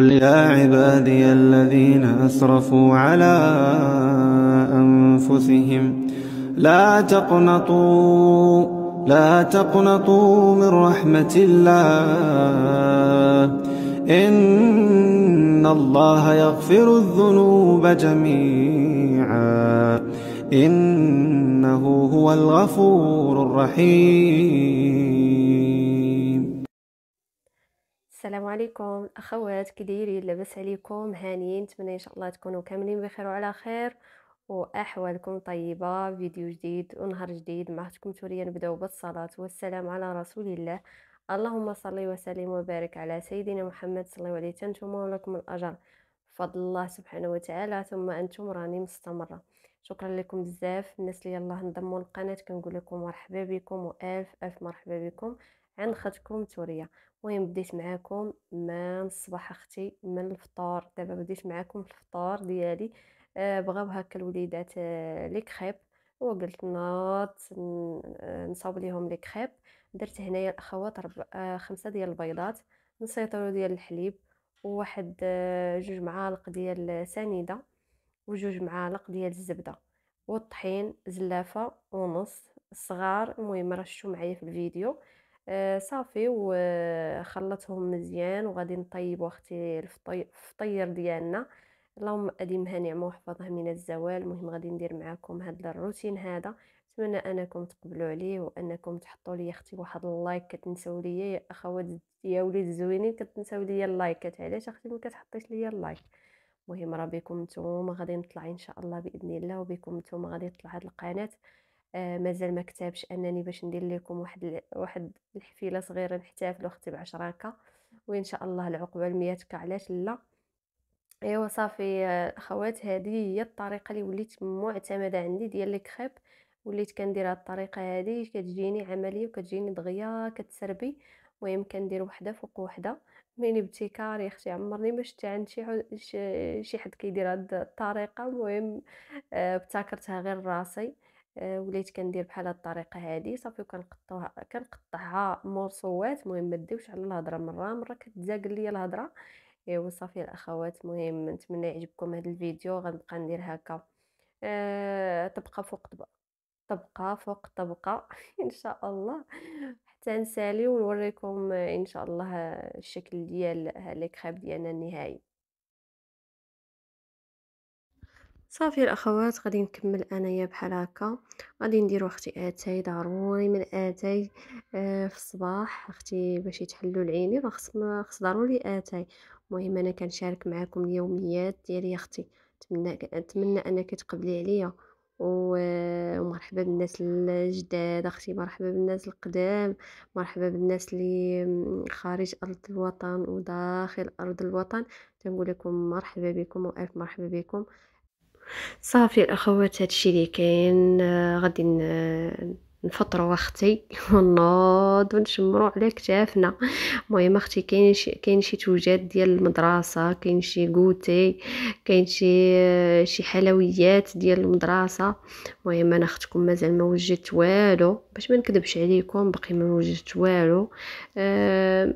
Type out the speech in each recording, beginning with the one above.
قل يا عبادي الذين أسرفوا على أنفسهم لا تقنطوا لا تقنطوا من رحمة الله إن الله يغفر الذنوب جميعا إنه هو الغفور الرحيم السلام عليكم اخوات كي دايرين لاباس عليكم هانيين نتمنى ان شاء الله تكونوا كاملين بخير وعلى خير واحوالكم طيبه فيديو جديد ونهار جديد مع اختكم توريا نبداو بالصلاه والسلام على رسول الله اللهم صل وسلم وبارك على سيدنا محمد صلى الله عليه وسلم ولكم الاجر بفضل الله سبحانه وتعالى ثم انتم راني مستمره شكرا لكم بزاف الناس اللي يلاه انضموا للقناه كنقول لكم مرحبا بكم والف الف مرحبا بكم عند خدكم توريا المهم بديت معاكم من الصباح اختي من الفطور دابا بديت معاكم الفطار الفطور ديالي آه، بغاو هكا الوليدات آه، لي كريب وقلت نوض آه، نصاوب ليهم لي كريب درت هنايا الاخوات خمسه ديال البيضات نص ديال الحليب وواحد جوج معالق ديال سنيده وجوج معالق ديال الزبده والطحين زلافه ونص صغار المهم رشوا معايا في الفيديو آه، صافي وخلطهم مزيان وغادي نطيبو اختي الفطير ديالنا اللهم اديمها نعمه وحفظها من الزوال المهم غادي ندير معاكم هذا الروتين هذا نتمنى انكم تقبلوا عليه وانكم تحطوا لي اختي واحد اللايك كتنساو ليا يا اخوات يا وليد الزوينين كتنساو ليا اللايكات علاش اختي ما كتحطيش ليا اللايك المهم راه بكم نتوما غادي نطلع ان شاء الله باذن الله وبكم نتوما غادي تطلع هاد القناه آه، مازال ما كتبش انني باش ندير لكم واحد واحد الحفيله صغيره نحتفلوا اختي بعشراكه وان شاء الله العقبه لمياتك علاش لا ايوا صافي آه، اخوات هذه هي الطريقه اللي وليت معتمده عندي ديال الكريب وليت كندير هاد الطريقه هذه كتجيني عمليه وكتجيني دغيا كتسربي ويمكن كندير وحده فوق وحده مني ابتكار يا اختي عمرني ما شفت عند شي شي حد كيدير هاد الطريقه المهم آه، ابتكرتها غير راسي آه، وليت كندير بحال هاد الطريقه هادي صافي وكنقطعها كنقطعها مورصوات المهم ما ديوش على الهضره مره مره كتزاق ليا الهضره ايوا صافي الاخوات المهم نتمنى يعجبكم هذا الفيديو غنبقى ندير هكا أه طبقه فوق طبقه طبقه فوق طبقه ان شاء الله حتى نسالي ونوريكم آه، ان شاء الله آه، الشكل ديال لي كريب ديالنا النهائي صافي الاخوات غادي نكمل انايا بحال هكا غادي ندير اختي اتاي ضروري من اتاي آه في الصباح اختي باش يتحلوا العيني خص خص ضروري اتاي المهم انا كنشارك معكم اليوميات ديالي اختي نتمنى نتمنى انك تقبلي عليا آه، ومرحبا بالناس الجداد اختي مرحبا بالناس القدام مرحبا بالناس اللي خارج ارض الوطن وداخل ارض الوطن تنقول لكم مرحبا بكم والف مرحبا بكم صافي الاخوات هادشي اللي كاين آه، غادي نفطروا اختي ونوض ونشمروا على كتافنا المهم اختي كاين شي كاين شي توجات ديال المدرسه كاين شي غوتي كاين شي آه، شي حلويات ديال المدرسه المهم انا اختكم مازال ما وجدت والو باش ما نكذبش عليكم باقي ما وجدت والو أه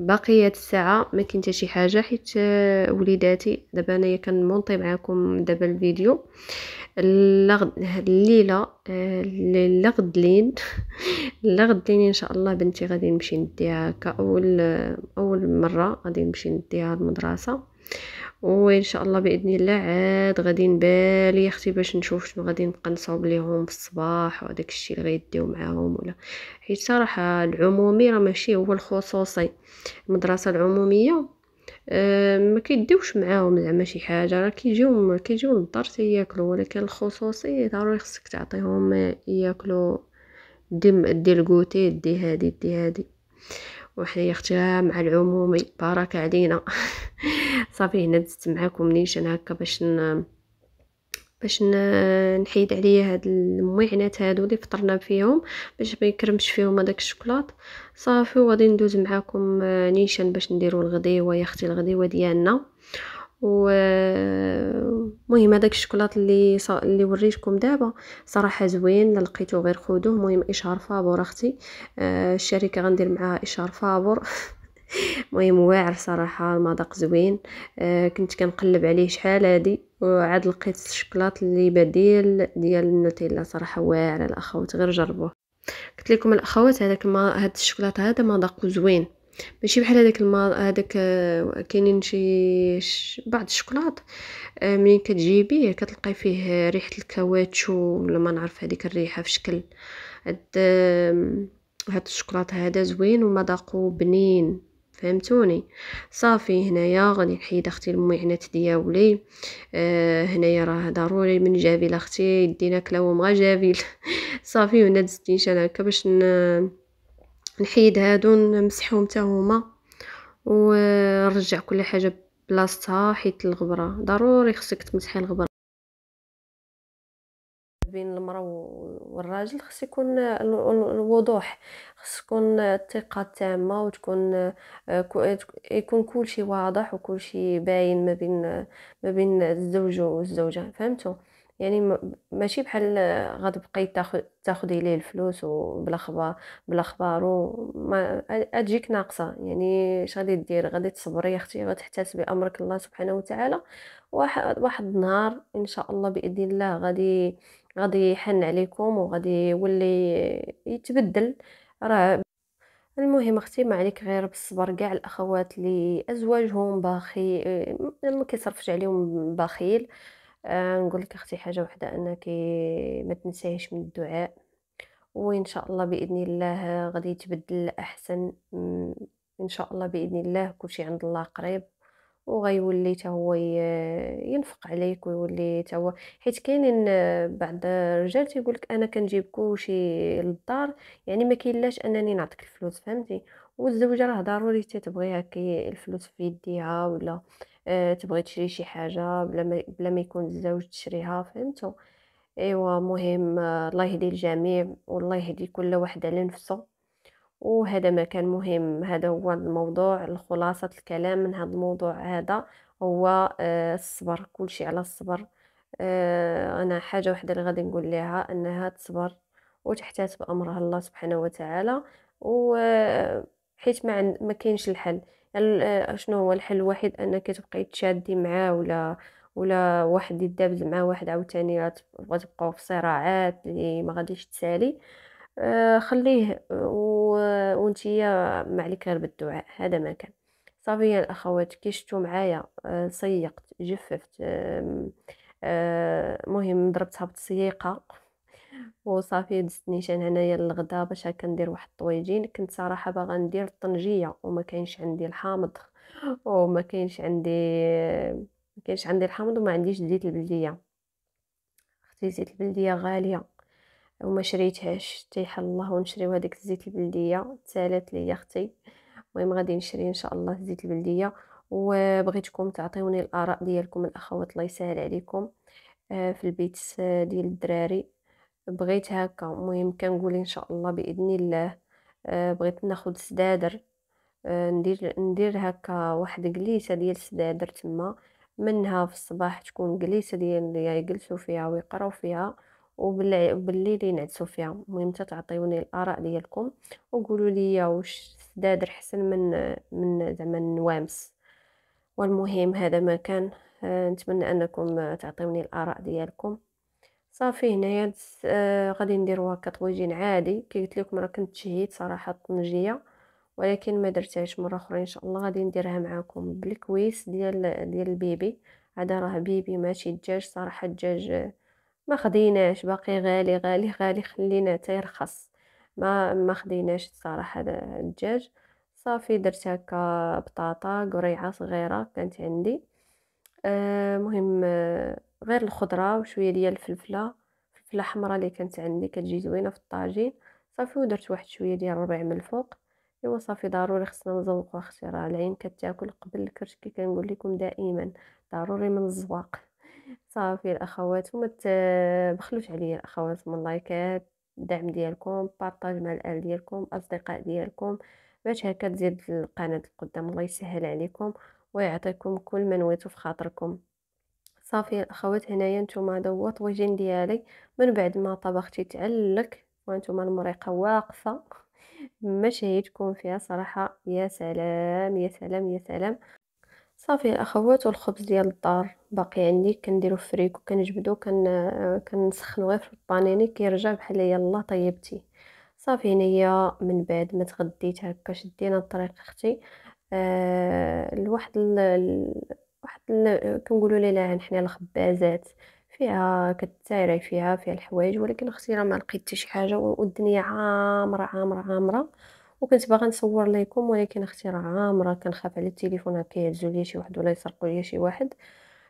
بقيت الساعه ما كنت شي حاجه حيت آه، وليداتي دابا انايا كنمونطي معاكم دابا الفيديو اللغد الليله اللغد آه، لين اللغد لين ان شاء الله بنتي غادي نمشي نديها كاول آه، اول مره غادي نمشي نديها المدرسه وان شاء الله باذن الله عاد غادي نبالي اختي باش نشوف شنو غادي نبقى نصاوب ليهم في الصباح وداك الشيء اللي غيديو معاهم ولا حيت صراحه العمومي راه ماشي هو الخصوصي المدرسه العموميه آه، ما كيديوش معاهم زعما شي حاجه راه كيجيو كيجيو للدرس ياكلوا ولكن الخصوصي ضروري خصك تعطيهم ياكلوا دي دي الكوتي دي هادي دي هادي وحنا يا اختي مع العمومي بارك علينا صافي هنا دزت معاكم نيشان هكا باش ن... باش ن... نحيد عليا هاد المعينات هادو اللي فطرنا فيهم باش ما يكرمش فيهم هذاك الشوكولات صافي وغادي ندوز معاكم آه، نيشان باش نديرو الغديوه يا اختي الغديوه ديالنا ومهم هذاك الشكلاط اللي ص... اللي وريتكم دابا صراحه زوين لا لقيتو غير خدوه مهم اشهار فابور اختي آه الشركه غندير معاها اشهار فابور المهم واعر صراحه المذاق زوين آه كنت كنقلب عليه شحال هادي وعاد لقيت الشكلاط اللي بديل ديال النوتيلا صراحه واعر الاخوات غير جربوه قلت لكم الاخوات هذاك ما هاد الشكلاط هذا مذاقو زوين ماشي بحال هذاك الماض هذاك كاينين شي بعض الشكلاط آه، منين كتجيبيه كتلقاي فيه ريحه الكاوتشو ولا ما نعرف هذيك الريحه في شكل هاد هاد الشكلاط هذا زوين ومذاقو بنين فهمتوني صافي هنايا غادي نحيد اختي المعنات يعني دياولي آه هنايا راه ضروري من جافيل اختي يدينا كلاوم غا جافيل صافي هنا دزت نيشان هكا باش ن... نحيد هادو نمسحهم حتى هما ونرجع كل حاجه بلاصتها حيت الغبره ضروري خصك تمسحي الغبره بين المراه والراجل خص يكون الوضوح خص تكون الثقه التامه وتكون آه، يكون كلشي واضح وكلشي باين ما بين ما بين الزوج والزوجه فهمتوا يعني ماشي بحال غتبقاي تاخد تاخدي ليه الفلوس وبلا خبار بلا خبار وما تجيك ناقصه يعني اش غادي دير غادي تصبري اختي غتحتسبي امرك الله سبحانه وتعالى واحد واحد النهار ان شاء الله باذن الله غادي غادي يحن عليكم وغادي يولي يتبدل راه المهم اختي ما عليك غير بالصبر كاع الاخوات اللي ازواجهم باخي ما كيصرفش عليهم بخيل آه، نقول لك اختي حاجه واحده انك ما تنساهش من الدعاء وان شاء الله باذن الله غادي يتبدل احسن ان شاء الله باذن الله كلشي عند الله قريب وغيولي حتى هو ينفق عليك ويولي حتى هو حيت كاينين آه، بعض الرجال تيقول لك انا كنجيب كلشي للدار يعني ما كاينلاش انني نعطيك الفلوس فهمتي والزوجه راه ضروري تتبغي هكا الفلوس في يديها ولا آه، تبغي تشري شي حاجه بلا ما بلا ما يكون الزوج تشريها فهمتوا ايوا مهم آه، الله يهدي الجميع والله يهدي كل واحد على نفسه وهذا ما كان مهم هذا هو الموضوع الخلاصة الكلام من هذا الموضوع هذا هو آه، الصبر كل شيء على الصبر انا حاجة واحدة اللي غادي نقول لها انها تصبر وتحتاس بامرها الله سبحانه وتعالى وحيت ما, ما كاينش الحل آه، شنو هو الحل الوحيد انك تبقاي تشادي معاه ولا ولا واحد يدابز مع واحد عاوتاني غتبقاو تبقاو في صراعات اللي ما غاديش تسالي آه، خليه وانتيا ما عليك غير بالدعاء هذا ما كان صافي يا الاخوات كي شفتوا معايا آه، صيقت جففت مهم ضربتها بالصياقه وصافي دستنيشان هنايا للغدا باش هكا ندير واحد الطويجين كنت صراحه باغا ندير الطنجيه وما كاينش عندي الحامض وما كاينش عندي ما كاينش عندي الحامض وما عنديش زيت البلديه اختي زيت البلديه غاليه وما شريتهاش حتى يحل الله ونشريو هذيك الزيت البلديه تسالات لي اختي المهم غادي نشري ان شاء الله الزيت البلديه وبغيتكم تعطيوني الاراء ديالكم الاخوات الله يسهل عليكم آه، في البيت آه، ديال الدراري بغيت هكا المهم كنقول ان شاء الله باذن الله آه، بغيت ناخد سدادر آه، ندير ندير هكا واحد قليسه ديال السدادر تما منها في الصباح تكون جليسه ديال اللي يجلسوا فيها ويقراو فيها وبالليل ينعسوا فيها المهم تعطيوني الاراء ديالكم وقولوا لي واش السدادر حسن من من زعما النوامس والمهم هذا ما كان آه، نتمنى انكم تعطيوني الاراء ديالكم صافي هنايا آه، غادي ندير هكا طويجين عادي كي قلت لكم راه كنت شهيت صراحه الطنجيه ولكن ما درتهاش مره اخرى ان شاء الله غادي نديرها معكم بالكويس ديال ديال البيبي هذا راه بيبي ماشي دجاج صراحه الدجاج آه، ما خديناش باقي غالي غالي غالي خلينا يرخص ما ما خديناش الصراحه الدجاج صافي درت هكا بطاطا قريعه صغيره كانت عندي آه، مهم آه، غير الخضره وشويه ديال الفلفله الفلفله حمراء اللي كانت عندي كتجي زوينه في الطاجين صافي ودرت واحد شويه ديال الربيع من الفوق ايوا صافي ضروري خصنا نزوقو اختي راه العين كتاكل قبل الكرش كي كنقول لكم دائما ضروري من الزواق صافي الاخوات وما تبخلوش آه، عليا الاخوات من لايكات الدعم ديالكم بارطاج مع الاهل ديالكم الاصدقاء ديالكم باش هكا تزيد القناه القدام الله يسهل عليكم ويعطيكم كل ما نويتو في خاطركم صافي الاخوات هنايا نتوما هذا هو الطويجين ديالي من بعد ما طبختي تعلك وانتم المريقه واقفه ما شهيتكم فيها صراحه يا سلام يا سلام يا سلام صافي الاخوات والخبز ديال الدار باقي عندي كنديرو الفريك وكنجبدو كن كنسخنو غير في البانيني كيرجع بحال يلا طيبتي صافي هنايا من بعد ما تغديت هكا شدينا الطريق اختي آه، لواحد واحد كنقولوا ليها حنا الخبازات فيها كتايري فيها فيها الحوايج ولكن اختي راه ما لقيت حتى شي حاجه والدنيا عامره عامره عامره وكنت باغا نصور لكم ولكن اختي راه عامره كنخاف على التليفون هكا يهزوا ليا شي واحد ولا يسرقوا ليا شي واحد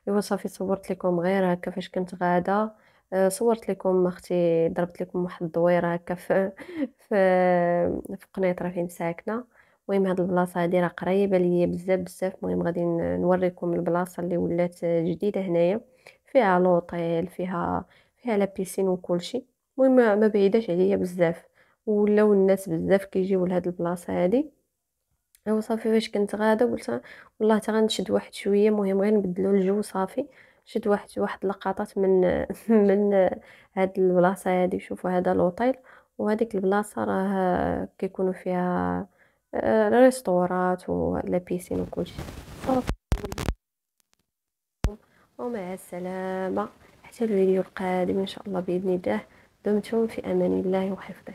ايوا صافي صورت لكم غير هكا فاش كنت غادا آه، صورت لكم اختي ضربت لكم واحد الدويره هكا في, في قنيطره فين ساكنه المهم هاد البلاصه هادي راه قريبه ليا بزاف بزاف المهم غادي نوريكم البلاصه اللي ولات جديده هنايا فيها لوطيل فيها فيها لا بيسين وكلشي المهم ما بعيداش عليا بزاف ولاو الناس بزاف كيجيو لهاد البلاصه هادي ايوا صافي فاش كنت غاده قلت والله حتى غنشد واحد شويه المهم غير نبدلو الجو صافي شد واحد واحد لقطات من من هاد البلاصه هادي شوفوا هذا لوطيل وهاديك البلاصه راه كيكونوا فيها الريستورات آه، ولا بيسين وكلشي ومع السلامه حتى الفيديو القادم ان شاء الله باذن الله دمتم في امان الله وحفظه